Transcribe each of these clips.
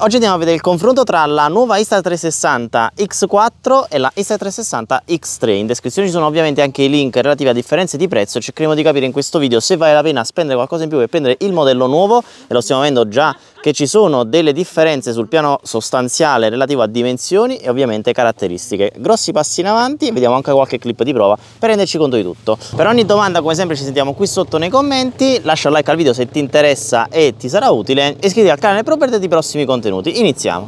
Oggi andiamo a vedere il confronto tra la nuova Insta360 X4 e la Insta360 X3. In descrizione ci sono ovviamente anche i link relativi a differenze di prezzo. Cercheremo di capire in questo video se vale la pena spendere qualcosa in più per prendere il modello nuovo e lo stiamo vedendo già che ci sono delle differenze sul piano sostanziale relativo a dimensioni e ovviamente caratteristiche. Grossi passi in avanti e vediamo anche qualche clip di prova per renderci conto di tutto. Per ogni domanda come sempre ci sentiamo qui sotto nei commenti, lascia un like al video se ti interessa e ti sarà utile, iscriviti al canale Pro per i prossimi contenuti 开始。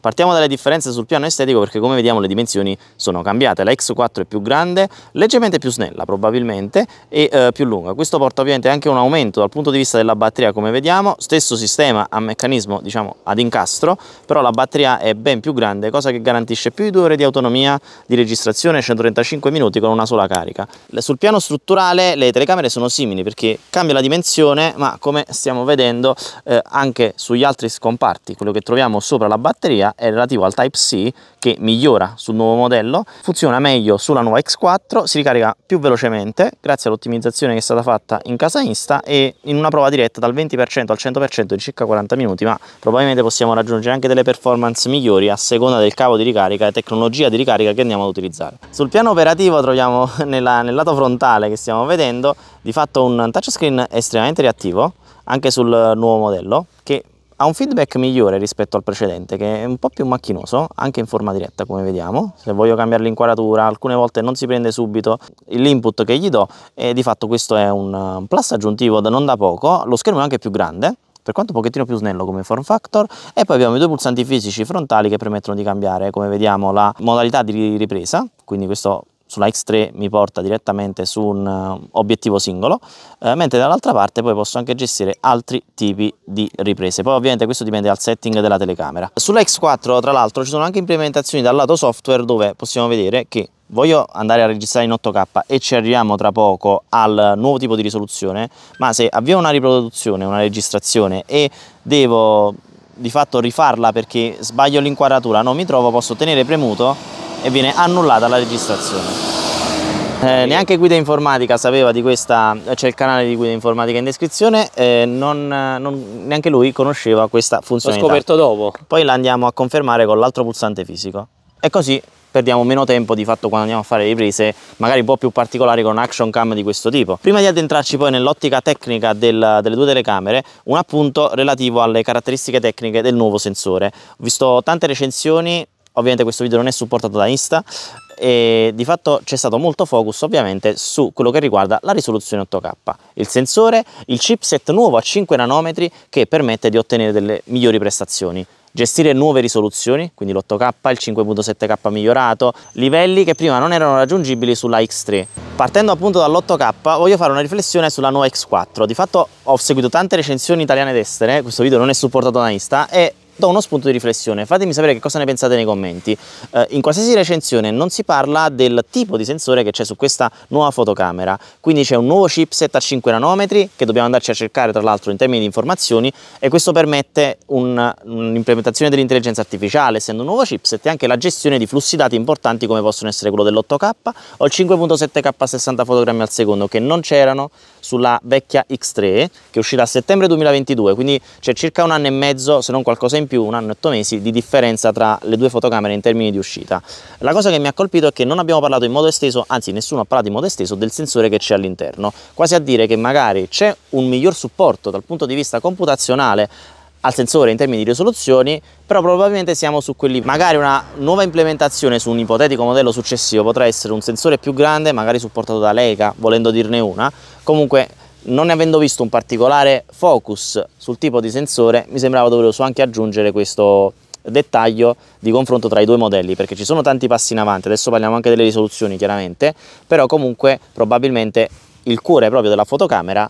Partiamo dalle differenze sul piano estetico perché come vediamo le dimensioni sono cambiate, la X4 è più grande, leggermente più snella probabilmente e eh, più lunga, questo porta ovviamente anche un aumento dal punto di vista della batteria come vediamo, stesso sistema a meccanismo diciamo ad incastro, però la batteria è ben più grande, cosa che garantisce più di due ore di autonomia di registrazione 135 minuti con una sola carica. Sul piano strutturale le telecamere sono simili perché cambia la dimensione ma come stiamo vedendo eh, anche sugli altri scomparti, quello che troviamo sopra la batteria è relativo al Type-C che migliora sul nuovo modello, funziona meglio sulla nuova X4, si ricarica più velocemente grazie all'ottimizzazione che è stata fatta in casa Insta e in una prova diretta dal 20% al 100% di circa 40 minuti, ma probabilmente possiamo raggiungere anche delle performance migliori a seconda del cavo di ricarica e tecnologia di ricarica che andiamo ad utilizzare. Sul piano operativo troviamo nella, nel lato frontale che stiamo vedendo di fatto un touchscreen estremamente reattivo anche sul nuovo modello che ha un feedback migliore rispetto al precedente che è un po' più macchinoso anche in forma diretta come vediamo se voglio cambiare l'inquadratura alcune volte non si prende subito l'input che gli do e di fatto questo è un plus aggiuntivo da non da poco lo schermo è anche più grande per quanto un pochettino più snello come form factor e poi abbiamo i due pulsanti fisici frontali che permettono di cambiare come vediamo la modalità di ripresa quindi questo sulla X3 mi porta direttamente su un eh, obiettivo singolo, eh, mentre dall'altra parte poi posso anche gestire altri tipi di riprese. Poi ovviamente questo dipende dal setting della telecamera. Sulla X4 tra l'altro ci sono anche implementazioni dal lato software dove possiamo vedere che voglio andare a registrare in 8K e ci arriviamo tra poco al nuovo tipo di risoluzione, ma se avvio una riproduzione, una registrazione e devo di fatto rifarla perché sbaglio l'inquadratura, non mi trovo, posso tenere premuto e viene annullata la registrazione. Eh, neanche Guida Informatica sapeva di questa, c'è il canale di Guida Informatica in descrizione, eh, non, non, neanche lui conosceva questa funzionalità. L'ho scoperto dopo. Poi la andiamo a confermare con l'altro pulsante fisico. E così perdiamo meno tempo di fatto quando andiamo a fare riprese magari un po' più particolari con un action cam di questo tipo. Prima di addentrarci poi nell'ottica tecnica del, delle due telecamere, un appunto relativo alle caratteristiche tecniche del nuovo sensore. Ho visto tante recensioni ovviamente questo video non è supportato da Insta e di fatto c'è stato molto focus ovviamente su quello che riguarda la risoluzione 8K, il sensore, il chipset nuovo a 5 nanometri che permette di ottenere delle migliori prestazioni gestire nuove risoluzioni, quindi l'8K, il 5.7K migliorato, livelli che prima non erano raggiungibili sulla X3. Partendo appunto dall'8K voglio fare una riflessione sulla nuova X4, di fatto ho seguito tante recensioni italiane ed estere, questo video non è supportato da Insta e do uno spunto di riflessione, fatemi sapere che cosa ne pensate nei commenti. Eh, in qualsiasi recensione non si parla del tipo di sensore che c'è su questa nuova fotocamera, quindi c'è un nuovo chipset a 5 nanometri che dobbiamo andarci a cercare tra l'altro in termini di informazioni e questo permette un'implementazione un dell'intelligenza artificiale, essendo un nuovo chipset e anche la gestione di flussi dati importanti come possono essere quello dell'8K o il 5.7K a 60 fotogrammi al secondo che non c'erano sulla vecchia X3 che uscirà a settembre 2022, quindi c'è circa un anno e mezzo se non qualcosa in più più, un anno e otto mesi di differenza tra le due fotocamere in termini di uscita. La cosa che mi ha colpito è che non abbiamo parlato in modo esteso, anzi nessuno ha parlato in modo esteso del sensore che c'è all'interno, quasi a dire che magari c'è un miglior supporto dal punto di vista computazionale al sensore in termini di risoluzioni, però probabilmente siamo su quelli. Magari una nuova implementazione su un ipotetico modello successivo potrà essere un sensore più grande, magari supportato da Leica, volendo dirne una. Comunque non ne avendo visto un particolare focus sul tipo di sensore, mi sembrava doveroso anche aggiungere questo dettaglio di confronto tra i due modelli perché ci sono tanti passi in avanti adesso parliamo anche delle risoluzioni chiaramente però comunque probabilmente il cuore proprio della fotocamera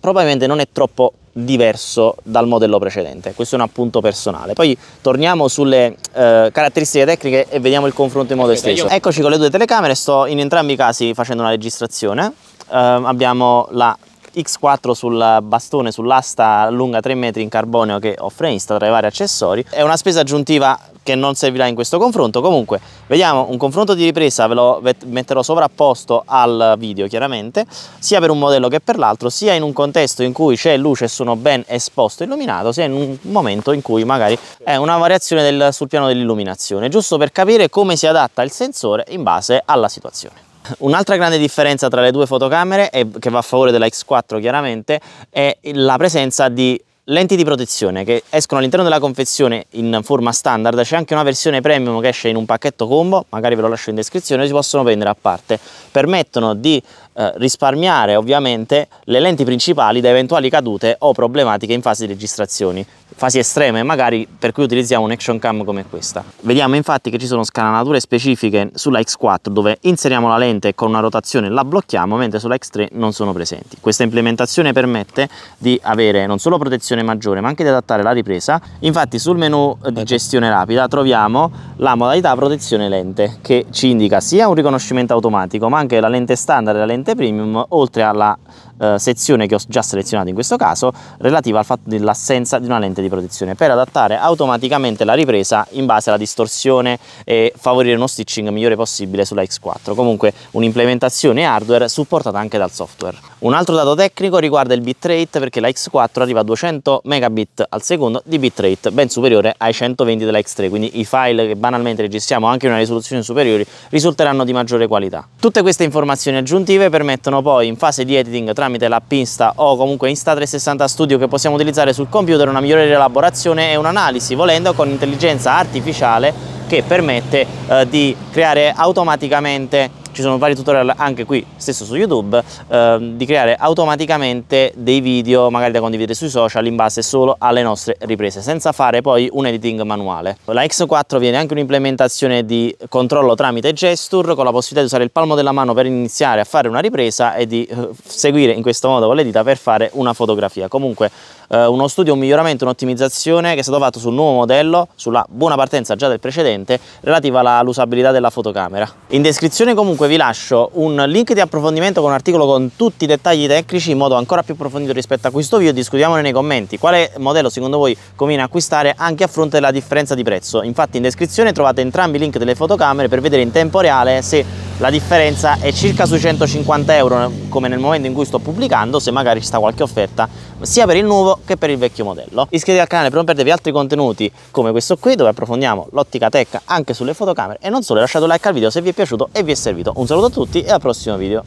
probabilmente non è troppo diverso dal modello precedente questo è un appunto personale poi torniamo sulle eh, caratteristiche tecniche e vediamo il confronto in modo Aspetta, esteso io... eccoci con le due telecamere sto in entrambi i casi facendo una registrazione eh, abbiamo la X4 sul bastone, sull'asta lunga 3 metri in carbonio che offre Insta tra i vari accessori. È una spesa aggiuntiva che non servirà in questo confronto. Comunque, vediamo un confronto di ripresa, ve lo metterò sovrapposto al video chiaramente, sia per un modello che per l'altro, sia in un contesto in cui c'è luce e sono ben esposto e illuminato, sia in un momento in cui magari è una variazione del, sul piano dell'illuminazione, giusto per capire come si adatta il sensore in base alla situazione. Un'altra grande differenza tra le due fotocamere, è, che va a favore della X4 chiaramente, è la presenza di lenti di protezione che escono all'interno della confezione in forma standard, c'è anche una versione premium che esce in un pacchetto combo, magari ve lo lascio in descrizione, si possono prendere a parte, permettono di eh, risparmiare ovviamente le lenti principali da eventuali cadute o problematiche in fase di registrazioni, fasi estreme magari per cui utilizziamo un action cam come questa. Vediamo infatti che ci sono scanalature specifiche sulla X4 dove inseriamo la lente con una rotazione la blocchiamo mentre sulla X3 non sono presenti. Questa implementazione permette di avere non solo protezione maggiore ma anche di adattare la ripresa, infatti sul menu di gestione rapida troviamo la modalità protezione lente che ci indica sia un riconoscimento automatico ma anche la lente standard e la lente variante premium oltre alla eh, sezione che ho già selezionato in questo caso relativa al fatto dell'assenza di una lente di protezione per adattare automaticamente la ripresa in base alla distorsione e favorire uno stitching migliore possibile sulla X4 comunque un'implementazione hardware supportata anche dal software un altro dato tecnico riguarda il bitrate perché la X4 arriva a 200 megabit al secondo di bitrate ben superiore ai 120 della X3 quindi i file che banalmente registriamo anche in una risoluzione superiore risulteranno di maggiore qualità tutte queste informazioni aggiuntive permettono poi in fase di editing tra tramite l'app Insta o comunque Insta360 Studio che possiamo utilizzare sul computer una migliore elaborazione e un'analisi, volendo con intelligenza artificiale che permette eh, di creare automaticamente ci sono vari tutorial anche qui stesso su YouTube eh, di creare automaticamente dei video magari da condividere sui social in base solo alle nostre riprese senza fare poi un editing manuale. La X4 viene anche un'implementazione di controllo tramite gesture con la possibilità di usare il palmo della mano per iniziare a fare una ripresa e di eh, seguire in questo modo con le dita per fare una fotografia. Comunque eh, uno studio, un miglioramento, un'ottimizzazione che è stato fatto sul nuovo modello, sulla buona partenza già del precedente precedente relativa all'usabilità della fotocamera. In descrizione comunque vi lascio un link di approfondimento con un articolo con tutti i dettagli tecnici in modo ancora più approfondito rispetto a questo video, discutiamone nei commenti quale modello secondo voi conviene acquistare anche a fronte della differenza di prezzo. Infatti in descrizione trovate entrambi i link delle fotocamere per vedere in tempo reale se la differenza è circa sui 150 euro come nel momento in cui sto pubblicando se magari ci sta qualche offerta sia per il nuovo che per il vecchio modello iscrivetevi al canale per non perdervi altri contenuti come questo qui dove approfondiamo l'ottica tech anche sulle fotocamere e non solo lasciate un like al video se vi è piaciuto e vi è servito un saluto a tutti e al prossimo video